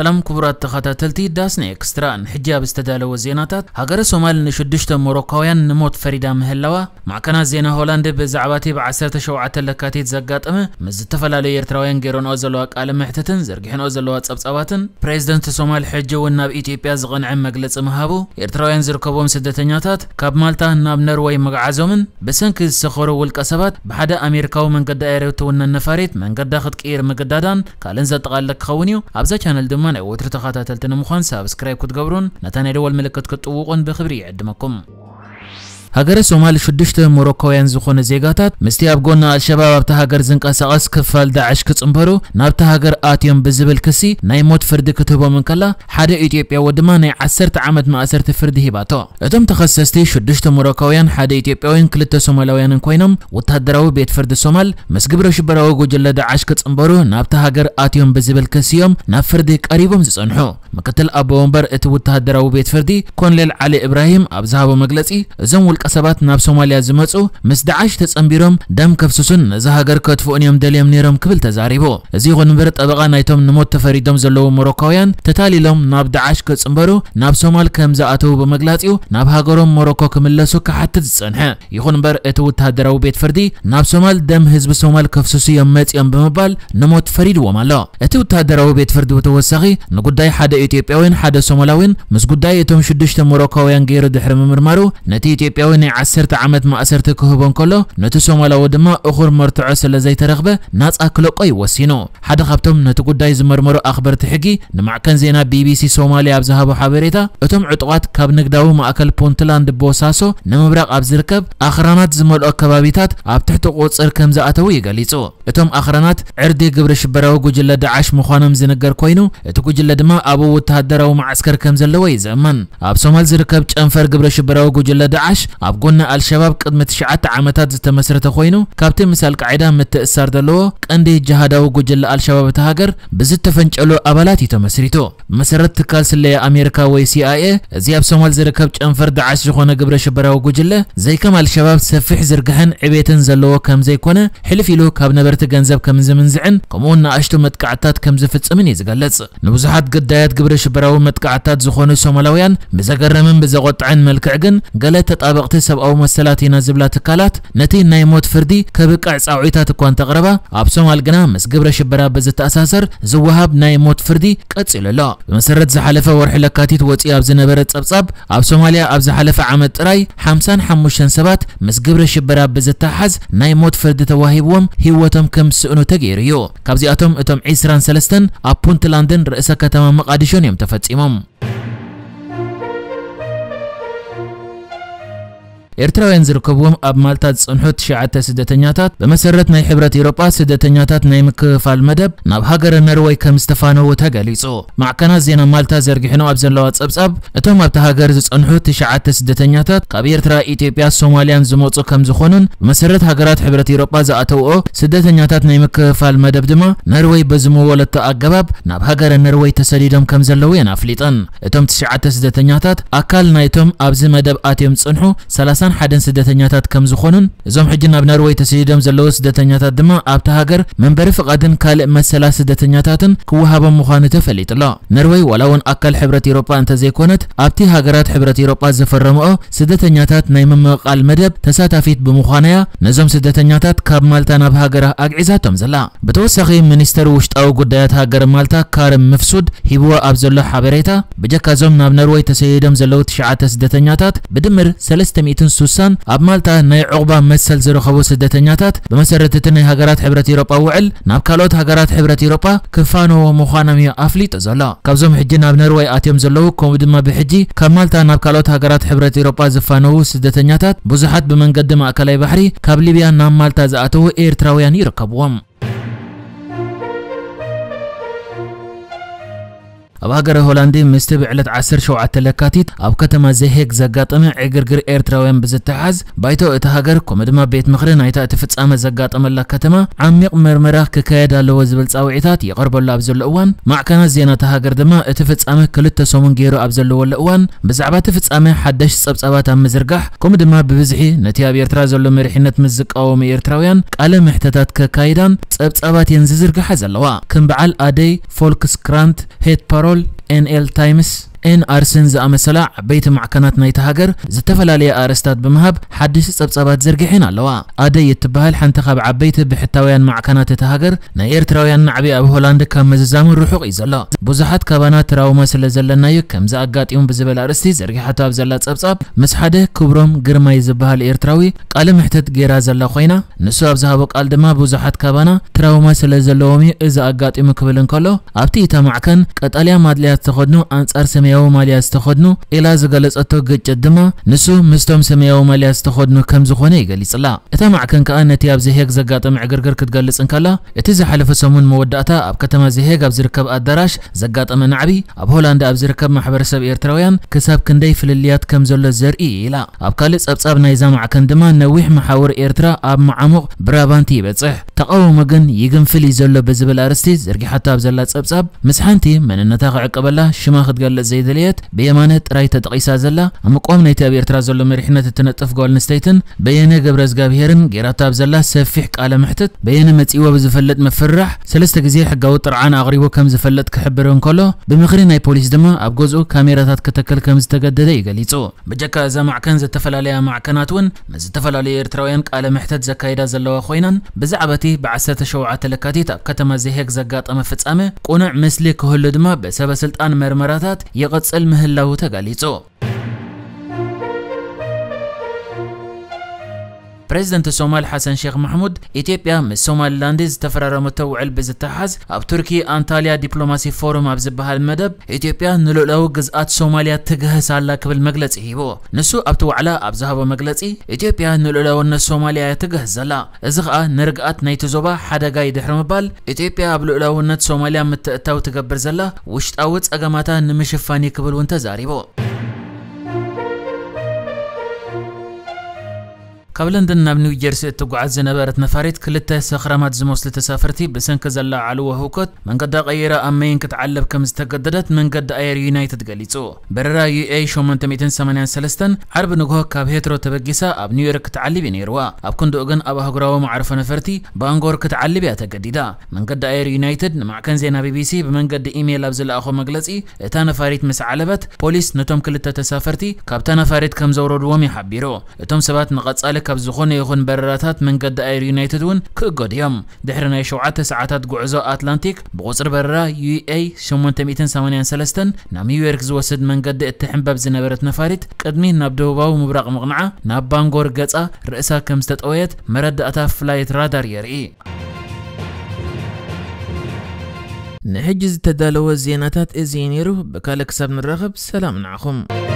سلام كبرات تخاتلتي داس نيكستران حجاب استدال وزينات هاجر سومال نشدشت موروكويان نموت فريدا مهلوا معكنا زينا هولاند بزعباتي بعسرت شوعات لكاتي تزغاطمه مز تفلالي يرتراوين غيرون اوزلوا قال محتتن زرغحن اوزلوا ጸብጻባትን ፕሬዝደንት ሶማል ሕጂ እውን ናብ ኢትዮጵያ ዝቐንዐ መግለፂ ምሃቡ كاب مالتا ناب نروي ማልታ بسنك ኖርዌይ ምግዓዞምን بحدا ዝሰኸሩ ውልቀ ሰባት ብሓደ ኣሜሪካዊ መንገዲ ኣየረውትውነት ነፋሪት መንገዳ ክትቅይር ምግዳዳን ካልእን ዘጠቓልለ ክኸውን خونيو ابزا ቻነል ድማ مهانة وترتقاتا تلتنا مخان سابسكرايب كتقبرون نتاني دول ملكت كتوقون بخبري عدمكم هاجر سومال شدشت مروكويان زخون زيجاتات مستي أبجونا الشباب ابتا هاجر زنك أساس كفال داعش كتسمبرو نابتا هاجر اتيوم بزبل كسي موت فرد كتبه من كلا حدا إثيوبيا ودمانة عسرت عمد ما عسرت فرد هباتو أتم تخصصتي شدشت مروكويان حدا إثيوبياوين كلتا سومالويان كوينم وتهدروا بيت فرد سومال مسجبرو شبراو جوجل داعش كتسمبرو نابتا هاجر اتيوم بزبل كسيوم نافرد قريبهم زصنحو مكتل أبو أمبر إتو تهدروا بيت فردي كونليل علي إبراهيم أبزهابو مجلسي زمول قصبات ناب سوماليا زمصو مس داعش تصامبيروم دم كفسوسن زهاغر كتفون يوم دليم نيروم قبل تزاريبو زي غنبر طبقا نايتوم نموت تفريدوم زلو موروكاويان تتاليلوم ناب داعش كصمبرو ناب سومال كمزاتو بمغلاصيو ناب هاغروم موروكو كملسو كحت تصنح يغنبر اتو تهدرو بيت فردي ناب سومال دم حزب سومال كفسوسي يوم مصيام بمبال نموت فريد ومالا اتو تهدرو بيت فردي وتوسغي نغداي حدا ايتيوبياوين حدا سومالاوين مس غداي يتوم شدشت موروكاويان غير دحرم مرمرو نتي ايتيوبياو لوين عسرت عمد ما عسرت كهبون كله نتسوم على ودما أخر مرتع سلا زي ترغبة ناس أكلقي وسينو حدا خبتم نتقداي زمرمرو أخبر تحكي نمعكن زينا بي بي سي سومالي أبزهابو حبريتا أتم عطوات كاب نقداو ما أكل بونتلاند بوساسو نمبرق أبزركب أخرانات زمرق كبابيتات أب تحت قوصر كمزا أتوي قليتو أتم أخرانات عردي قبر شبراو قجل دعاش مخوانم زنقر كوينو تقجل دما أبو وتهدرو معسكر كمزلوي زمن أب سومال زركب ጨንፈር ግብረ ሽበራዊ ጉጅለ ዳዓሽ ኣብ ጎና ኣልሸባብ ቅድሚ ትሽዓተ ዓመታት ዝተመስረተ ኮይኑ ካብቲ ምስ ኣልቃዒዳ ምትእሳር ዘለዎ ቀንዲ ጀሃዳዊ ጉጅለ ኣልሸባብ እቲ ሃገር ብዝተፈንጨሉ ኣባላት እዩ ተመስሪቱ ብመሰረት ትካል ስለየ ኣሜሪካ ወይ ሲኣይኤ እዚ ኣብ ሶማል ዝርከብ ጨንፈር ዳዓሽ ዝኾነ ግብረ ሽበራዊ ጉጅለ ዘይከም ኣልሸባብ ሰፊሕ ዝርግሕን ዕቤትን ዘለዎ ከም ዘይኮነ ሕልፍ ኢሉ ካብ ነበርቲ ገንዘብ ከም ዝምንዝዕን ከምኡውን ንኣሽቱ መጥቃዕትታት ከም ዝፍፅምን እዩ ዝገልጽ ንብዙሓት ግዳያት ግብረ ሽበራዊ መጥቃዕትታት ዝኾኑ ሶማላውያን ብዘገርምን ብዘቆጥዐን መልክዕ ግን ገለ ተጣበቕ ፅቡቕቲ ሰብኣዊ መሰላት ኢና ዝብላ ትካላት ነቲ ናይ ሞት ፍርዲ ከብቅዕ ፃውዒታት እኳ እንተቕረባ ኣብ ሶማል ግና ምስ ግብረ ሽበራ ብዝተኣሳሰር ዝወሃብ ናይ ሞት ፍርዲ ቀፂሉ ኣሎ ብመሰረት ዝሓለፈ ወርሒ ለካቲት ወፂኡ ኣብ ዝነበረ ፀብጻብ ኣብ ሶማልያ ኣብ ዝሓለፈ ዓመት ጥራይ 55 ሰባት ምስ ግብረ ሽበራ ብዝተሓዝ ናይ ሞት ፍርዲ ተዋሂብዎም ሂወቶም ከም ስእኑ ተገይሩ እዩ ካብዚኣቶም እቶም 23 ኣብ ፑንትላንድን ርእሰ ከተማ መቃዲሾን እዮም ተፈፂሞም ኤርትራውያን ዝርከብዎም ኣብ ማልታ ዝፀንሑ ትሽዓተ ስደተኛታት ብመሰረት ናይ ሕብረት ኤሮጳ ስደተኛታት ናይ ምክፋል መደብ ናብ ሃገረ ኖርዌይ ከም ዝተፋነዉ ተገሊጹ ማዕከናት ዜና ማልታ ዘርጊሕኖ ኣብ ዘለዋ ጸብጻብ እቶም ኣብቲ ሃገር ዝፀንሑ ትሽዓተ ስደተኛታት ካብ ኤርትራ ኢትዮጵያ ሶማልያን ዝመፁ ከም ዝኾኑን ብመሰረት ሃገራት ሕብረት ኤሮጳ ዝኣተውኦ ስደተኛታት ናይ ምክፋል መደብ ድማ ኖርዌይ በዝመወለቶ ኣገባብ ናብ ሃገረ ኖርዌይ ተሰዲዶም ከም ዘለዉ የን ኣፍሊጠን እቶም ትሽዓተ ስደተኛታት ኣካል ናይቶም ኣብዚ መደብ ኣትዮም ዝፀንሑ 30 ኬንያን ሓደን ስደተኛታት ከም ዝኾኑን እዞም ሕጂ ናብ ኖርዌይ ተሰዲዶም ዘለዉ ስደተኛታት ድማ ኣብቲ ሃገር መንበሪ ፍቓድን ካልእ መሰላ ስደተኛታትን ክወሃቦም ምዃኑ ተፈሊጡ ኣሎ ኖርዌይ ዋላ እውን ኣካል ሕብረት ኤሮጳ እንተዘይኮነት ኣብቲ ሃገራት ሕብረት ኤሮጳ ዘፈረምኦ ስደተኛታት ናይ ምምቕቓል መደብ ተሳታፊት ብምዃነያ ነዞም ስደተኛታት ካብ ማልታ ናብ ሃገር ኣግዒዛቶም ዘላ ብተወሳኺ ሚኒስተር ውሽጣዊ ጉዳያት ሃገር ማልታ ካርም ምፍሱድ ሂብዎ ኣብ ዘሎ ሓበሬታ ብጀካዞም ናብ ኖርዌይ ተሰዲዶም ዘለዉ ትሽዓተ ስደተኛታት ብድምር 300 سوسن اب مالتا ناي عقبه مسل زرو خو سدتنياتات بمسرت تني هاجرات حبرت اوروبا وعل ناب كالوت هاجرات حبرت اوروبا كفانو مخانم يا افليط زلا كابزم حجي ناب نروي اتيم زلو كوم دما بحجي كمالتا ناب كالوت هاجرات حبرت اوروبا زفانو سدتنياتات بزحات بمنقدم اكلاي بحري كاب ليبيا ناب مالتا زاتو ايرتراويان يركبوهم اب هاگر هولندی مست به علت عصر شو عتلکاتیت، اب کتما زهک زگاتم عجرگر ایرتراوم بزتعز، بایتو ات هاگر کمدما بیت مخرب نیت اتفت آم زگاتم الله کتما، عمیق مرمره ککاید لواز بلت اوعیتاتی غرب الله ابزل اوان، معکن زینا ت هاگر دما اتفت آم کلته سومنگیرو ابزل ول اوان، بزعبه اتفت آم حدش سبز آبات آم زرگح، کمدما ببزحی نتیاب ایرتراز ول مرحنت مزک آوم ایرتراویان، کل محتات ککایدان سبز آبات ینزرگح زلوا، کم بعل آدی فولکس کرانت هیت پارو NL times እን ኣርስን ዝኣመሰላ ዓበይቲ ማዕከናት ናይቲ ሃገር ዝተፈላለየ ኣረስታት ብምሃብ ሓድሽ ጸብጻባት ዘርጊሐን ኣለዋ ኣደይ እትበሃል ሓንቲ ካብ ዓበይቲ ብሕታውያን ማዕከናት እቲ ሃገር ናይ ኤርትራውያን ናዕቢ ኣብ ሆላንድ ካብ ምዝዛሙ ርሑቕ እዩ ዘሎ ብዙሓት ካባና ትራውማ ስለ ዘለናዩ ከምዚ ኣጋጢሙ ብዝብል ኣርእስቲ ዘርጊሓቶ ኣብ ዘላ ጸብጻብ ምስ ሓደ ክብሮም ግርማይ ዝበሃል ኤርትራዊ ቃል ምሕተት ገይራ ዘላ ኮይና ንሱ ኣብ ዝሃቦ ቃል ድማ ብዙሓት ካባና ትራውማ ስለ ዘለዎም እዚ ኣጋጢሙ ክብል እንከሎ ኣብቲ እታ ማዕከን ቀጠልያ ማድልያ ዝተኸድኑ ኣንጻር ሰሜ ሰማያዊ ማልያ ዝተኸድኑ ኢላ ዝገለጸቶ ግጭት ድማ ንሱ ምስቶም ሰማያዊ ማልያ ዝተኸድኑ ከም ዝኾነ ይገሊጽላ እታ ማዕከን ከኣ ነቲ ኣብ ዝሄግ ዘጋጥም ዕግርግር ክትገልጽን ከላ እቲ ዝሓለፈ ሰሙን መወዳእታ ኣብ ከተማ ዝሄግ ኣብ ዝርከብ ኣዳራሽ ዘጋጠመ ናዕቢ ኣብ ሆላንድ ኣብ ዝርከብ ማሕበረሰብ ኤርትራውያን ክሳብ ክንደይ ፍልልያት ከም ዘሎ ዘርኢ ኢላ ኣብ ካልእ ጸብጻብ ናይዛ ማዕከን ድማ ነዊሕ መሓውር ኤርትራ ኣብ መዓሙቕ ብራባንቲ ይበጽሕ ተቃወሞ ግን ይግንፍል እዩ ዘሎ ብዝብል ኣርስቲ ዘርጊሓቶ ኣብ ዘላ ጸብጻብ ምስ ሓንቲ መንነታ ክዕቀበላ ሽማ ክትገልጽ ዘይ زي دليت بيمانة رأي تدقيس زلا أما قوم نيتاب إرترا زلو مريحنا تتنطف قول نستيتن بيانا قبرز قابهيرن قيراتاب زلا سفيح قال محتت بيانا متئوى بزفلت مفرح سلسة قزير حقاو طرعان أغريبو كم زفلت كحبرون كله بمخري ناي بوليس دما أب قوزو كاميراتات كتكل كم زتقدده يقليتو بجاكا إذا معكن زتفلاليا معكناتون مزتفلالي إرتراوين قال محتت زكايدا زلوا خوينن بزعبتي بعسات شوعات لكاتيتا كتما زيهيك زقاط أما فتسامي قنع مثلي كهل دما بسبب سلطان مرمراتات قد سلمه اللو تقاليزو ፕሬዚደንት ሶማል ሓሰን ሼክ ማሕሙድ ኢትዮጵያ ምስ ሶማሊላንድ ዝተፈራረመቶ ውዕል ብዝተሓዝ ኣብ ቱርኪ ኣንታልያ ዲፕሎማሲ ፎረም ኣብ ዝበሃል መደብ ኢትዮጵያ ንልዕላዊ ግዝኣት ሶማልያ ትግህስ ኣላ ክብል መግለፂ ሂቦ ንሱ ኣብቲ ዋዕላ ኣብ ዝሃቦ መግለፂ ኢትዮጵያ ንልዕላውነት ሶማልያ ትግህስ ዘላ እዚ ከዓ ንርግኣት ናይቲ ዞባ ሓደጋ ይድሕሪ ምባል ኢትዮጵያ ኣብ ልዕላውነት ሶማልያ ምትእታው ትገብር ዘላ ውሽጣዊ ፀገማታ ንምሽፋን ይክብል እውን ተዛሪቦ قبل دنا بنيو جيرسي تقعد زنبرت نفاريت كلته سخرمات زموس لتسافرتي بسن كزلا علو هوكت من قد غير امين كتعلب كم استقددت من قد اير يونايتد قليصو بررا يو اي سلستن عرب نغو كاب هيترو تبقيسا اب نيويورك كتعلبي نيروا اب كندوغن اب هغراو معرفه نفرتي بانغور كتعلبي تجديدا من قد اير يونايتد نمع كان زينا بي بي سي بمن قد ايميل اب اخو مغلصي اتا نفاريت مس علبت بوليس نتوم كلته تسافرتي كابتا نفاريت كم زورو دوم يحبيرو اتوم سبات نقصالك كاب زخون يخون براتات من قد اير يونايتد ون كقود يوم دحرنا يشوعة ساعتات قعزو اتلانتيك بغصر برا يو اي شمون تميتن سامانيان سلستن نامي يورك زوسد من قد اتحن باب زنابرت نفاريت قدمي ناب دوباو مبراق مقنعة ناب بانغور قدسة رئيسة كمستات اويت مرد اتاف فلايت رادار يرئي نحجز تدالو الزيناتات ازينيرو بكالك سبن الرغب سلام عليكم.